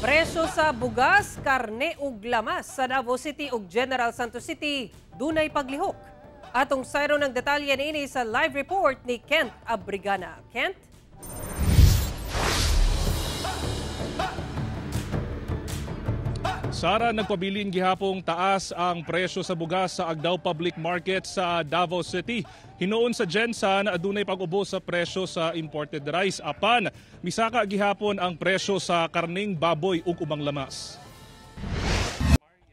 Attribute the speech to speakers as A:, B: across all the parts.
A: Presyo sa bugas, karne ug lamas sa Davao City ug General Santos City dunay paglihok. Atong sayro ng detalye niini sa live report ni Kent Abrigana. Kent? Sara, nagpabilin gihapong taas ang presyo sa bugas sa Agdao Public Market sa Davao City. Hinoon sa Gensa na adunay pag-ubos sa presyo sa imported rice. Apan, misaka gihapon ang presyo sa karning baboy ug ubang lamas.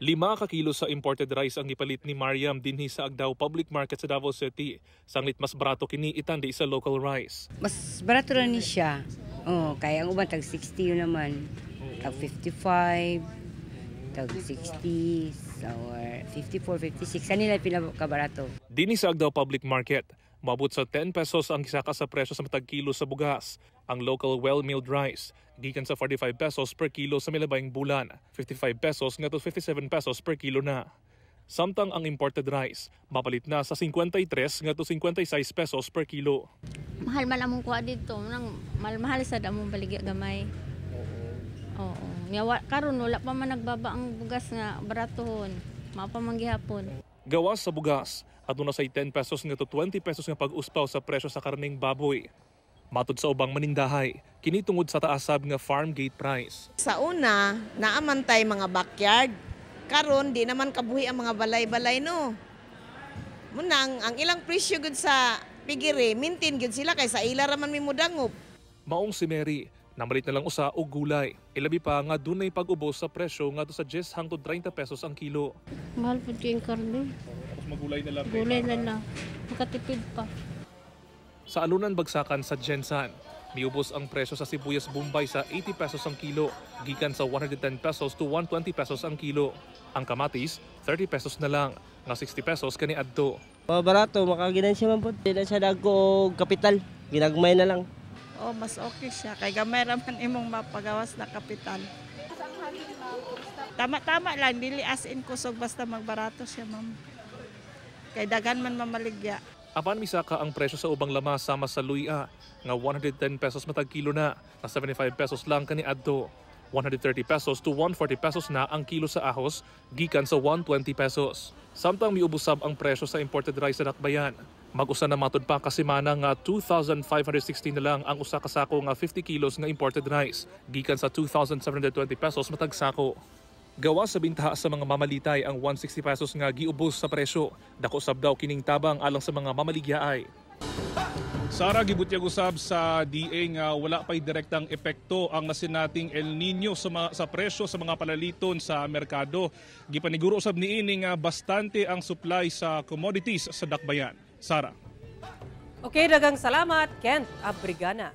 A: Lima ka kilo sa imported rice ang gipalit ni Mariam dinhi sa Agdao Public Market sa Davao City. Sanglit mas barato kini itandi sa local rice. Mas barato ra ni siya. Oh, kaya ang ubang tag 60 yun naman. Tag 55, kag 60 or 54, 56. Kanila pinakabarato. Dini sa Agdao Public Market, mabot sa 10 pesos ang isa sa presyo sa matag kilo sa bugas. Ang local well-milled rice, gikan sa 45 pesos per kilo sa milabayng bulan, 55 pesos ngadto 57 pesos per kilo na. Samtang ang imported rice, mapalit na sa 53 ngadto 56 pesos per kilo. Mahal man among kuha dito, nang mahal-mahal sa damong baligya gamay. Oo. Yawa, karon wala pa man nagbaba ang bugas nga baraton. Mapamanggi gihapon. Gawas sa bugas, aduna say 10 pesos nga to 20 pesos nga pag-uspaw sa presyo sa karning baboy. Matod sa ubang manindahay, kini tungod sa taasab nga farm gate price. Sa una, naaman tay mga backyard. Karon di naman kabuhi ang mga balay-balay no. Munang ang ilang presyo gud sa pigire, mintin gud sila kay sa ila raman mi mudangop. Maong si Mary, Namalit na lang usa o gulay. Ilabi pa nga dunay pag-ubos sa presyo nga sa 10 hangtod 30 pesos ang kilo. Mahal po yung karne. Tapos magulay na lang. Gulay na lang. Makatipid pa. Sa alunan bagsakan sa Jensan, miubos ang presyo sa sibuyas Bombay sa 80 pesos ang kilo, gikan sa 110 pesos to 120 pesos ang kilo. Ang kamatis, 30 pesos na lang, nga 60 pesos kani adto. Mabarato, makaginan siya man po. Dila siya dagko kapital. Ginagmay na lang. Oh, mas okay siya. Kay gamay man imong mapagawas na kapital. Tama-tama lang, dili as in kusog basta magbarato siya, ma'am. Kay daghan man mamaligya. Apan misaka ang presyo sa ubang lama sama sa luya nga 110 pesos matag kilo na na 75 pesos lang kani adto. 130 pesos to 140 pesos na ang kilo sa ahos, gikan sa 120 pesos. Samtang miubusab ang presyo sa imported rice sa Dakbayan. Mag-usa na matod pa kasimana nga 2,516 na lang ang usa ka sako nga 50 kilos nga imported rice, gikan sa 2,720 pesos matag sako. Gawa sa bintaha sa mga mamalitay ang 160 pesos nga giubos sa presyo. Dako sab daw kining tabang alang sa mga mamaligyaay. Ah! Sara, gibut yung usab sa DA nga wala pa'y direktang epekto ang nasinating El Nino sa, mga, sa presyo sa mga palaliton sa merkado. Gipaniguro usab ni ini nga bastante ang supply sa commodities sa dakbayan. Sara. Okay, dagang salamat, Kent Abrigana.